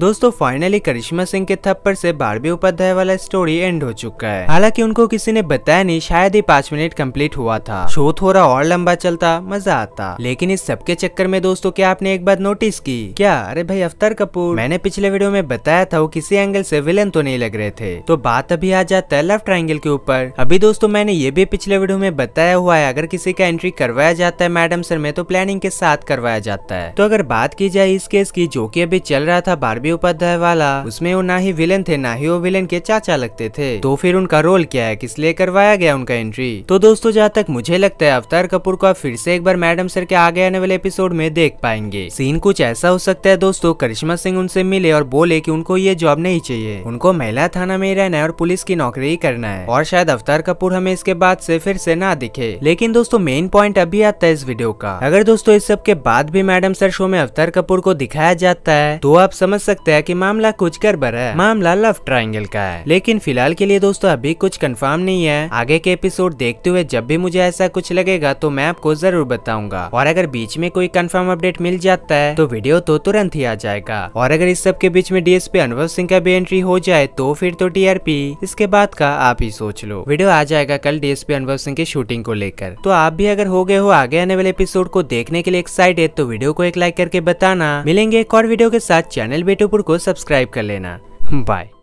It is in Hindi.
दोस्तों फाइनली करिश्मा सिंह के थप्पड़ से बारहवीं उपाध्याय वाला स्टोरी एंड हो चुका है हालांकि उनको किसी ने बताया नहीं शायद ही पांच मिनट कंप्लीट हुआ था शो थोड़ा और लंबा चलता मजा आता लेकिन इस सबके चक्कर में दोस्तों क्या आपने एक बात नोटिस की क्या अरे भाई अफ्तार कपूर मैंने पिछले वीडियो में बताया था वो किसी एंगल ऐसी विलन तो नहीं लग रहे थे तो बात अभी आ जाता है लेफ्ट ट्राइंगल के ऊपर अभी दोस्तों मैंने ये भी पिछले वीडियो में बताया हुआ है अगर किसी का एंट्री करवाया जाता है मैडम सर में तो प्लानिंग के साथ करवाया जाता है तो अगर बात की जाए इस केस की जो की अभी चल रहा था बारहवीं छवि उपाध्याय वाला उसमें वो ना ही विलेन थे ना ही वो विलन के चाचा लगते थे तो फिर उनका रोल क्या है किस लिए करवाया गया उनका एंट्री तो दोस्तों जहाँ तक मुझे लगता है अवतार कपूर को फिर से एक बार मैडम सर के आगे आने वाले एपिसोड में देख पाएंगे सीन कुछ ऐसा हो सकता है दोस्तों करिश्मा सिंह उनसे मिले और बोले की उनको ये जॉब नहीं चाहिए उनको महिला थाना में रहना है और पुलिस की नौकरी ही करना है और शायद अवतार कपूर हमें इसके बाद से फिर से ना दिखे लेकिन दोस्तों मेन पॉइंट अभी आता है इस वीडियो का अगर दोस्तों इस सब के बाद भी मैडम सर शो में अवतार कपूर को दिखाया जाता है तो आप समझ सकते लगता है कि मामला कुछ गड़बड़ है मामला लव ट्राइंगल का है लेकिन फिलहाल के लिए दोस्तों अभी कुछ कंफर्म नहीं है आगे के एपिसोड देखते हुए जब भी मुझे ऐसा कुछ लगेगा तो मैं आपको जरूर बताऊंगा और अगर बीच में कोई कंफर्म अपडेट मिल जाता है तो वीडियो तो तुरंत ही आ जाएगा और अगर इस सब के बीच में डीएसपी अनुभव सिंह का भी एंट्री हो जाए तो फिर तो टीआरपी इसके बाद का आप ही सोच लो वीडियो आ जाएगा कल डीएसपी अनुभव सिंह की शूटिंग को लेकर तो आप भी अगर हो गए हो आगे आने वाले एपिसोड को देखने के लिए एक्साइटेड तो वीडियो को एक लाइक करके बताना मिलेंगे एक और वीडियो के साथ चैनल बेटो यूट्यूबर को सब्सक्राइब कर लेना बाय